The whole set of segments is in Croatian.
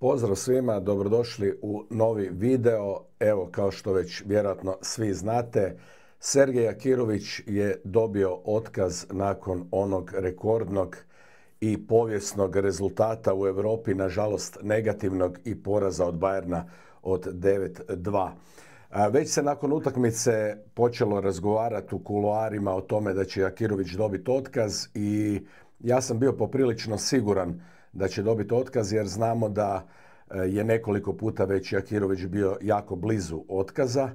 Pozdrav svima, dobrodošli u novi video. Evo, kao što već vjerojatno svi znate, Sergej Jakirović je dobio otkaz nakon onog rekordnog i povijesnog rezultata u Europi, nažalost negativnog i poraza od Bajerna od 9-2. Već se nakon utakmice počelo razgovarati u kuloarima o tome da će Jakirović dobiti otkaz i ja sam bio poprilično siguran da će dobiti otkaz jer znamo da e, je nekoliko puta već Jakirović bio jako blizu otkaza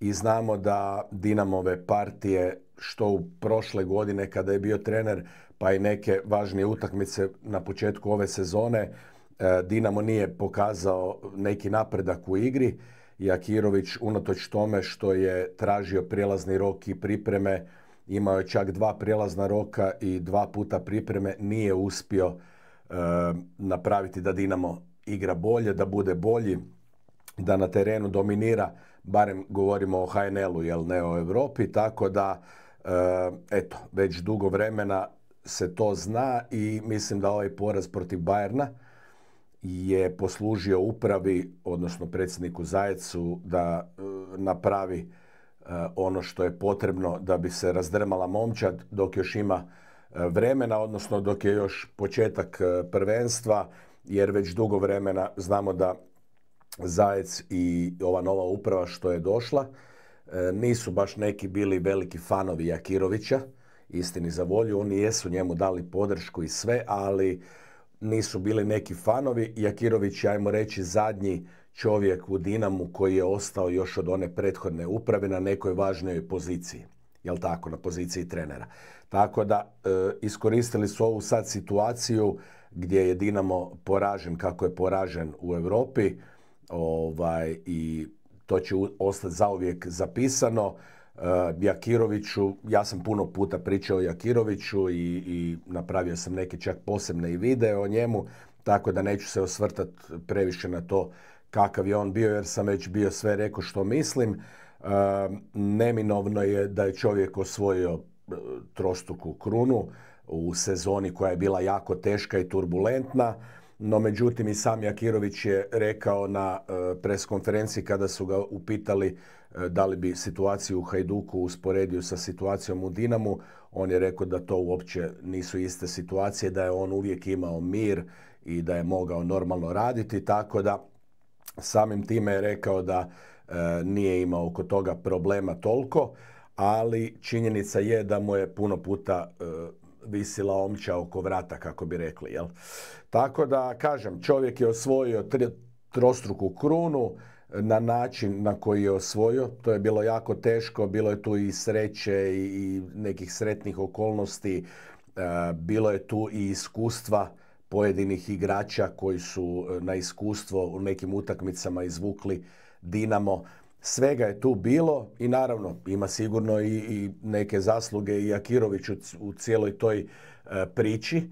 i znamo da Dinamove partije što u prošle godine kada je bio trener pa i neke važnije utakmice na početku ove sezone e, Dinamo nije pokazao neki napredak u igri. Jakirović unatoč tome što je tražio prijelazni rok i pripreme, imao je čak dva prijelazna roka i dva puta pripreme, nije uspio Eh, napraviti da Dinamo igra bolje, da bude bolji, da na terenu dominira, barem govorimo o HNL-u, jel ne o Europi, tako da eh, eto, već dugo vremena se to zna i mislim da ovaj poraz protiv Bajerna je poslužio upravi, odnosno predsjedniku Zajecu, da eh, napravi ono što je potrebno da bi se razdrmala momčad dok još ima E, vremena, odnosno dok je još početak e, prvenstva, jer već dugo vremena znamo da Zajec i ova nova uprava što je došla e, nisu baš neki bili veliki fanovi Jakirovića, istini za volju, oni jesu njemu dali podršku i sve, ali nisu bili neki fanovi. Jakirović ajmo reći, zadnji čovjek u Dinamu koji je ostao još od one prethodne uprave na nekoj važnoj poziciji jel tako, na poziciji trenera. Tako da e, iskoristili su ovu sad situaciju gdje je Dinamo poražen kako je poražen u Europi ovaj, i to će ostati zauvijek zapisano. E, Jakiroviću, ja sam puno puta pričao o Jakiroviću i, i napravio sam neke čak posebne i videe o njemu, tako da neću se osvrtati previše na to kakav je on bio jer sam već bio sve rekao što mislim. Neminovno je da je čovjek osvojio e, u krunu u sezoni koja je bila jako teška i turbulentna. No međutim i sam Jakirović je rekao na e, preskonferenciji kada su ga upitali e, da li bi situaciju u Hajduku usporedio sa situacijom u Dinamu, on je rekao da to uopće nisu iste situacije, da je on uvijek imao mir i da je mogao normalno raditi, tako da samim time je rekao da E, nije imao oko toga problema toliko, ali činjenica je da mu je puno puta e, visila omča oko vrata, kako bi rekli. Jel? Tako da, kažem, čovjek je osvojio tri, trostruku krunu e, na način na koji je osvojio. To je bilo jako teško, bilo je tu i sreće i nekih sretnih okolnosti, bilo je tu i iskustva pojedinih igrača koji su na iskustvo u nekim utakmicama izvukli Dinamo, svega je tu bilo i naravno ima sigurno i, i neke zasluge i Akirović u, u cijeloj toj e, priči,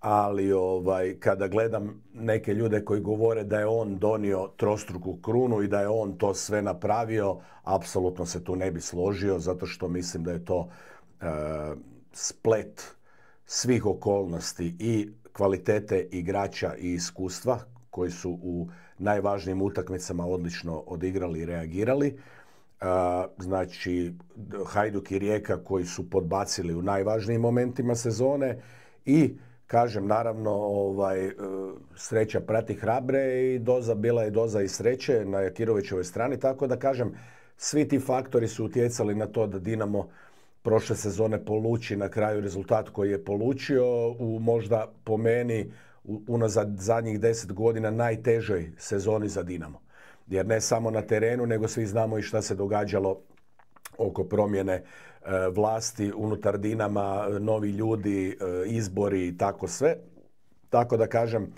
ali ovaj, kada gledam neke ljude koji govore da je on donio trostruku krunu i da je on to sve napravio, apsolutno se tu ne bi složio zato što mislim da je to e, splet svih okolnosti i kvalitete igrača i iskustva koji su u najvažnijim utakmicama odlično odigrali i reagirali. E, znači, Hajduk i Rijeka koji su podbacili u najvažnijim momentima sezone i kažem naravno ovaj e, sreća prati hrabre i doza bila je doza i sreće na Jakirovićevoj strani tako da kažem svi ti faktori su utjecali na to da Dinamo prošle sezone poluči na kraju rezultat koji je polučio u možda po meni unazad zadnjih deset godina najtežoj sezoni za Dinamo. Jer ne samo na terenu, nego svi znamo i šta se događalo oko promjene e, vlasti unutar Dinama, novi ljudi, e, izbori i tako sve. Tako da kažem,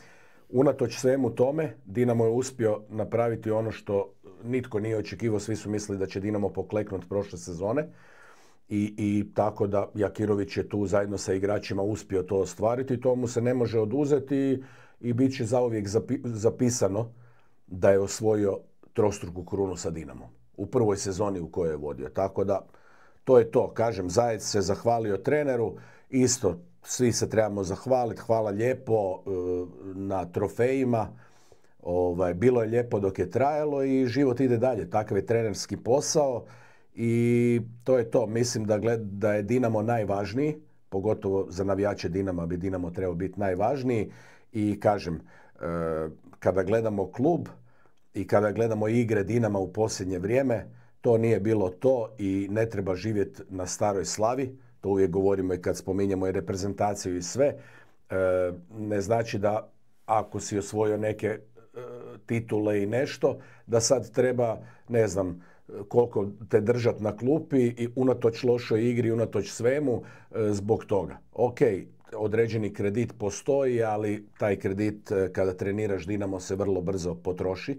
unatoč svemu tome, Dinamo je uspio napraviti ono što nitko nije očekivao, svi su mislili da će Dinamo pokleknuti prošle sezone. I, I, tako da Jakirović je tu zajedno sa igračima uspio to ostvariti, to mu se ne može oduzeti i, bit će zauvijek zapisano da je osvojio trostruku krunu sa Dinamo u prvoj sezoni u kojoj je vodio. Tako da to je to, kažem, Zajec se zahvalio treneru, isto svi se trebamo zahvaliti, hvala lijepo e, na trofejima. Ovaj, bilo je lijepo dok je trajalo i život ide dalje. Takav je trenerski posao i to je to. Mislim da, da je Dinamo najvažniji, pogotovo za navijače Dinama bi Dinamo trebao biti najvažniji i kažem, e, kada gledamo klub i kada gledamo igre Dinama u posljednje vrijeme, to nije bilo to i ne treba živjeti na staroj slavi. To uvijek govorimo i kad spominjemo i reprezentaciju i sve. E, ne znači da ako si osvojio neke e, titule i nešto, da sad treba, ne znam, koliko te držat na klupi i unatoč lošoj igri, unatoč svemu e, zbog toga. Ok, određeni kredit postoji, ali taj kredit e, kada treniraš Dinamo se vrlo brzo potroši.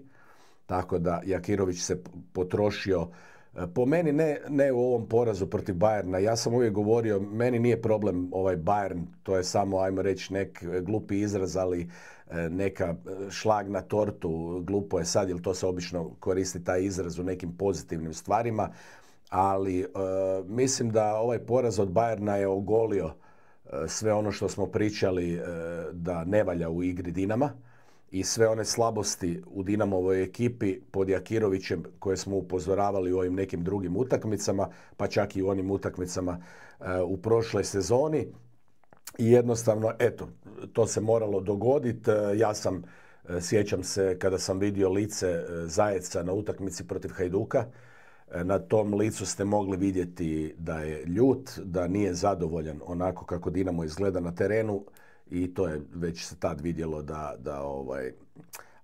Tako da Jakirović se potrošio E, po meni ne, ne u ovom porazu protiv Bayerna. Ja sam uvijek govorio, meni nije problem ovaj Bayern, to je samo, ajmo reći, nek e, glupi izraz, ali e, neka šlag na tortu, glupo je sad, jer to se obično koristi taj izraz u nekim pozitivnim stvarima, ali mislim da ovaj poraz od Bayerna je ogolio sve ono što smo pričali da ne valja u igri Dinama i sve one slabosti u Dinamovoj ekipi pod Jakirovićem koje smo upozoravali u ovim nekim drugim utakmicama, pa čak i u onim utakmicama eh, u prošloj sezoni. I jednostavno, eto, to se moralo dogoditi. Eh, ja sam, eh, sjećam se kada sam vidio lice Zajeca na utakmici protiv Hajduka, na tom licu ste mogli vidjeti da je ljut, da nije zadovoljan onako kako Dinamo izgleda na terenu i to je već se tad vidjelo da, da ovaj,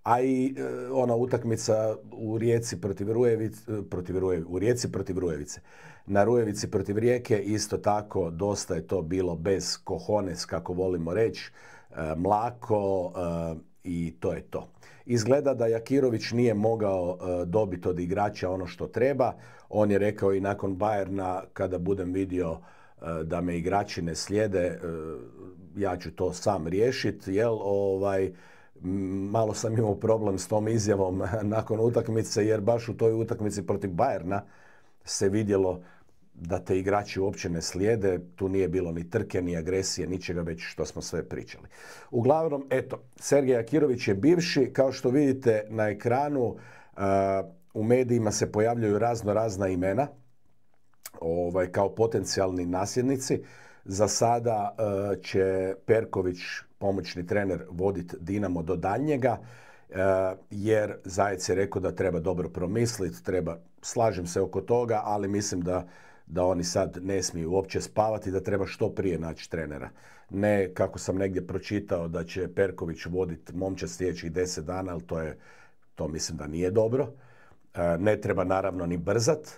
a i e, ona utakmica u Rijeci protiv Rujevice, protiv u Rijeci protiv Rujevice. Na Rujevici protiv Rijeke isto tako dosta je to bilo bez kohones, kako volimo reći, e, mlako e, i to je to. Izgleda da Jakirović nije mogao dobiti od igrača ono što treba. On je rekao i nakon Bajerna, kada budem vidio da me igrači ne slijede, ja ću to sam riješiti, jel, ovaj, malo sam imao problem s tom izjavom nakon utakmice, jer baš u toj utakmici protiv Bajerna se vidjelo da te igrači uopće ne slijede, tu nije bilo ni trke, ni agresije, ničega već što smo sve pričali. Uglavnom, eto, Sergej Akirović je bivši, kao što vidite na ekranu, eh, u medijima se pojavljuju razno razna imena, ovaj, kao potencijalni nasljednici. Za sada e, će Perković, pomoćni trener, voditi Dinamo do daljnjega, e, jer Zajec je rekao da treba dobro promisliti, treba, slažem se oko toga, ali mislim da da oni sad ne smiju uopće spavati, da treba što prije naći trenera. Ne, kako sam negdje pročitao, da će Perković voditi momčad sljedećih deset dana, ali to, je, to mislim da nije dobro. E, ne treba naravno ni brzat,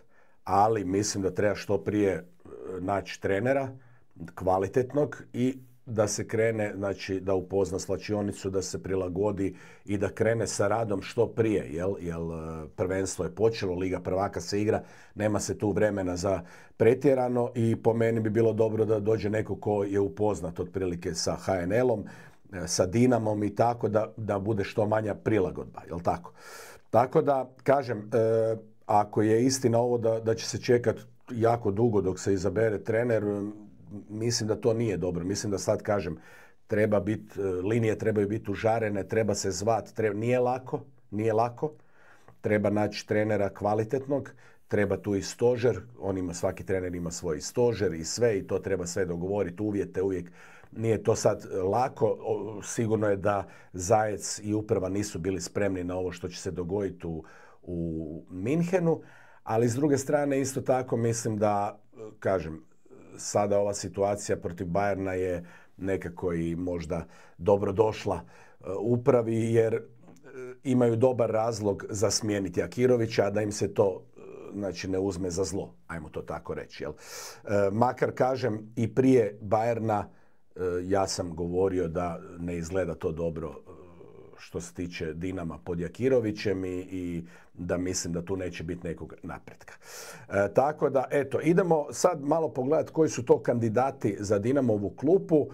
ali mislim da treba što prije naći trenera kvalitetnog i da se krene, znači da upozna slačionicu, da se prilagodi i da krene sa radom što prije, jel? Jer e, prvenstvo je počelo, Liga prvaka se igra, nema se tu vremena za pretjerano i po meni bi bilo dobro da dođe neko ko je upoznat otprilike sa HNL-om, e, sa Dinamom i tako da, da bude što manja prilagodba, jel tako? Tako da, kažem, e, ako je istina ovo da, da će se čekati jako dugo dok se izabere trener, mislim da to nije dobro. Mislim da sad kažem, treba biti, e, linije trebaju biti užarene, treba se zvat, treba, nije lako, nije lako. Treba naći trenera kvalitetnog, treba tu i stožer, on ima, svaki trener ima svoj stožer i sve i to treba sve dogovoriti, uvjete uvijek. Nije to sad lako, sigurno je da Zajec i uprava nisu bili spremni na ovo što će se dogoditi u, u Minhenu, ali s druge strane isto tako mislim da, e, kažem, sada ova situacija protiv Bajerna je nekako i možda dobro došla e, upravi jer e, imaju dobar razlog za smijeniti Akirovića, a da im se to e, znači ne uzme za zlo, ajmo to tako reći. makar kažem i prije Bajerna ja sam govorio da ne izgleda to dobro što se tiče Dinama pod Jakirovićem i, i da mislim da tu neće biti nekog napretka. E, tako da, eto, idemo sad malo pogledati koji su to kandidati za Dinamovu klupu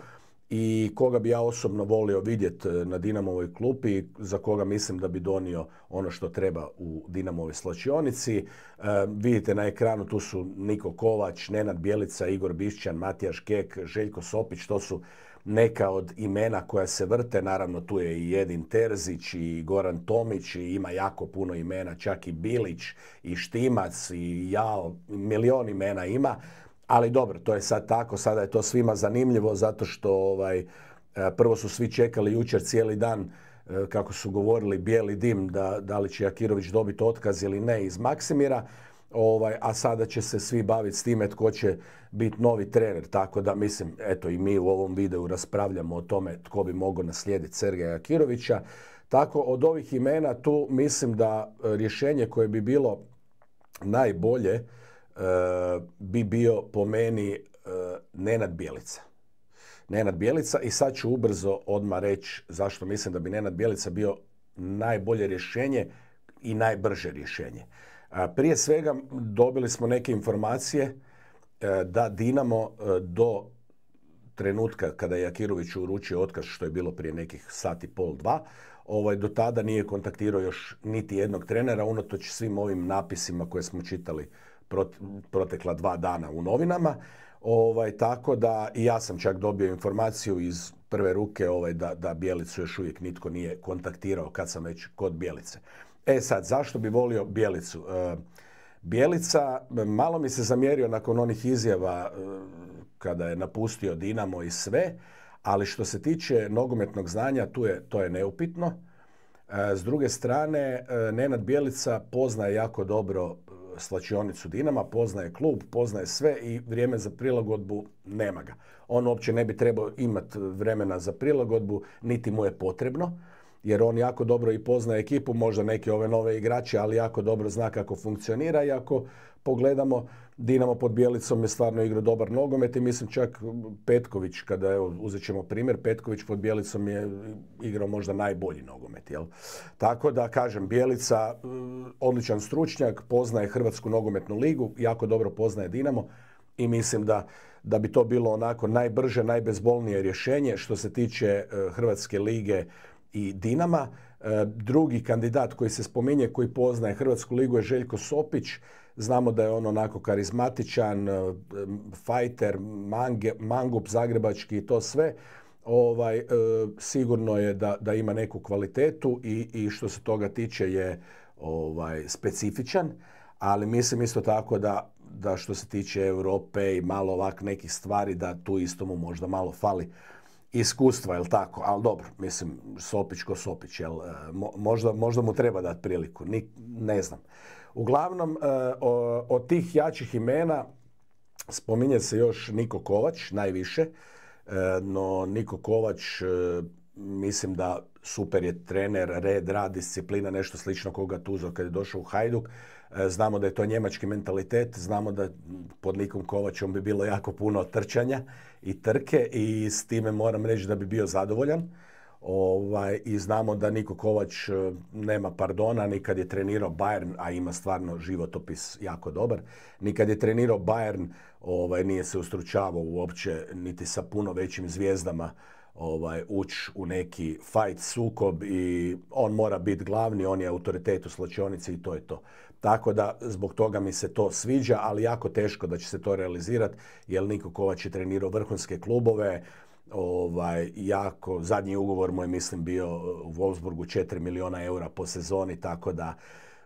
i koga bi ja osobno volio vidjeti eh, na Dinamovoj klupi, za koga mislim da bi donio ono što treba u Dinamovoj slačionici. Eh, vidite na ekranu, tu su Niko Kovač, Nenad Bjelica, Igor Bišćan, Matijaš Kek, Željko Sopić, to su neka od imena koja se vrte. Naravno, tu je i Jedin Terzić i Goran Tomić i ima jako puno imena, čak i Bilić i Štimac i Jao, milion imena ima. Ali dobro, to je sad tako, sada je to svima zanimljivo zato što ovaj, e, prvo su svi čekali jučer cijeli dan e, kako su govorili bijeli dim da, da li će Jakirović dobiti otkaz ili ne iz Maksimira. Ovaj, a sada će se svi baviti s time tko će biti novi trener. Tako da mislim, eto i mi u ovom videu raspravljamo o tome tko bi mogao naslijediti Sergeja Jakirovića. Tako od ovih imena tu mislim da e, rješenje koje bi bilo najbolje bi bio po meni e, Nenad Bjelica. Nenad Bjelica i sad ću ubrzo odmah reći zašto mislim da bi Nenad Bjelica bio najbolje rješenje i najbrže rješenje. E, prije svega dobili smo neke informacije e, da Dinamo do trenutka kada je Jakirović uručio otkaz, što je bilo prije nekih sati pol, dva, ovaj, do tada nije kontaktirao još niti jednog trenera, unatoč svim ovim napisima koje smo čitali protekla dva dana u novinama. Ovaj, tako da i ja sam čak dobio informaciju iz prve ruke ovaj, da, da Bjelicu još uvijek nitko nije kontaktirao kad sam već kod Bjelice. E sad, zašto bi volio Bjelicu? E, Bjelica malo mi se zamjerio nakon onih izjava e, kada je napustio Dinamo i sve, ali što se tiče nogometnog znanja, tu je, to je neupitno. E, s druge strane, e, Nenad Bjelica poznaje jako dobro slačionicu Dinama, poznaje klub, poznaje sve i vrijeme za prilagodbu nema ga. On uopće ne bi trebao imati vremena za prilagodbu, niti mu je potrebno jer on jako dobro i pozna ekipu, možda neke ove nove igrače, ali jako dobro zna kako funkcionira i ako pogledamo Dinamo pod Bjelicom je stvarno igrao dobar nogomet i mislim čak Petković, kada evo, uzet ćemo primjer, Petković pod Bjelicom je igrao možda najbolji nogomet. Jel? Tako da, kažem, Bjelica mm, odličan stručnjak, poznaje Hrvatsku nogometnu ligu, jako dobro poznaje Dinamo i mislim da, da bi to bilo onako najbrže, najbezbolnije rješenje što se tiče e, Hrvatske lige i Dinama. E, drugi kandidat koji se spominje, koji poznaje Hrvatsku ligu je Željko Sopić. Znamo da je on onako karizmatičan, e, fajter, mangup, zagrebački i to sve. Ovaj, e, sigurno je da, da ima neku kvalitetu i, i što se toga tiče je ovaj, specifičan. Ali mislim isto tako da, da što se tiče Europe i malo ovak nekih stvari da tu isto mu možda malo fali iskustva, jel tako? Ali dobro, mislim, Sopić ko Sopić, jel? E, možda, možda mu treba dati priliku, ne znam. Uglavnom, e, od tih jačih imena spominje se još Niko Kovač, najviše. E, no, Niko Kovač, mislim da super je trener, red, rad, disciplina, nešto slično koga Tuzo kad je došao u Hajduk. E, znamo da je to njemački mentalitet, znamo da pod Nikom Kovačom bi bilo jako puno trčanja i trke i s time moram reći da bi bio zadovoljan. Ovaj, I znamo da Niko Kovač e, nema pardona, nikad je trenirao Bayern, a ima stvarno životopis jako dobar, nikad je trenirao Bayern, ovaj, nije se ustručavao uopće niti sa puno većim zvijezdama ovaj, ući u neki fight, sukob i on mora biti glavni, on je autoritet u slačionici i to je to. Tako da zbog toga mi se to sviđa, ali jako teško da će se to realizirati jer Niko Kovač je trenirao vrhunske klubove, ovaj, jako, zadnji ugovor mu je mislim bio u Wolfsburgu 4 miliona eura po sezoni, tako da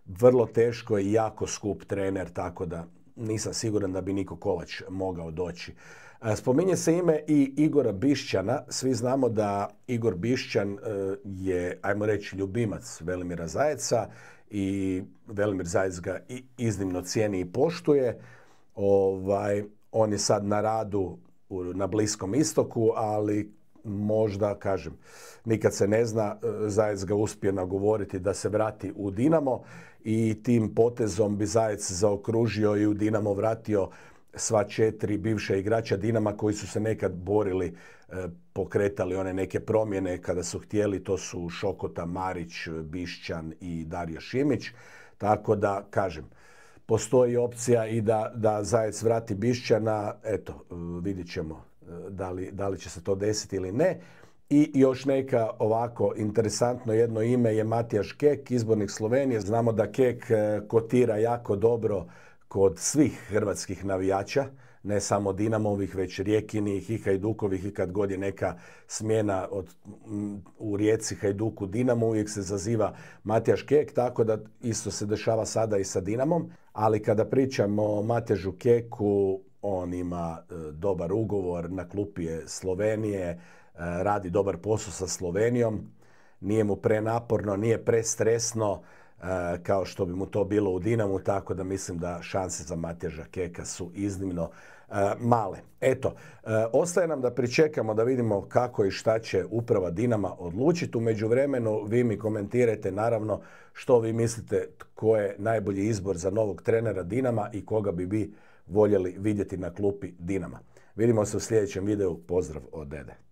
vrlo teško i jako skup trener, tako da nisam siguran da bi Niko Kovač mogao doći. E, spominje se ime i Igora Bišćana. Svi znamo da Igor Bišćan e, je, ajmo reći, ljubimac Velimira Zajeca i Velimir Zajec ga iznimno cijeni i poštuje. Ovaj, on je sad na radu na Bliskom istoku, ali možda, kažem, nikad se ne zna, e, Zajec ga uspije nagovoriti da se vrati u Dinamo i tim potezom bi Zajec zaokružio i u Dinamo vratio sva četiri bivša igrača Dinama koji su se nekad borili pokretali one neke promjene kada su htjeli, to su Šokota, Marić, Bišćan i Dario Šimić. Tako da, kažem, postoji opcija i da, da Zajec vrati Bišćana, eto, e, vidit ćemo e, da li, da li će se to desiti ili ne. I još neka ovako interesantno jedno ime je Matijaš Kek, izbornik Slovenije. Znamo da Kek e, kotira jako dobro kod svih hrvatskih navijača ne samo Dinamovih, već Rijekinih i Hajdukovih i kad god je neka smjena od, u Rijeci, Hajduku, Dinamo, uvijek se zaziva Matijaš Kek, tako da isto se dešava sada i sa Dinamom. Ali kada pričamo o Matežu Keku, on ima e, dobar ugovor, na klupi je Slovenije, e, radi dobar posao sa Slovenijom, nije mu prenaporno, nije prestresno, Eh, kao što bi mu to bilo u Dinamu, tako da mislim da šanse za Matija Keka su iznimno eh, male. Eto, eh, ostaje nam da pričekamo da vidimo kako i šta će uprava Dinama odlučiti. U međuvremenu vi mi komentirajte naravno što vi mislite tko je najbolji izbor za novog trenera Dinama i koga bi vi voljeli vidjeti na klupi Dinama. Vidimo se u sljedećem videu. Pozdrav od Dede.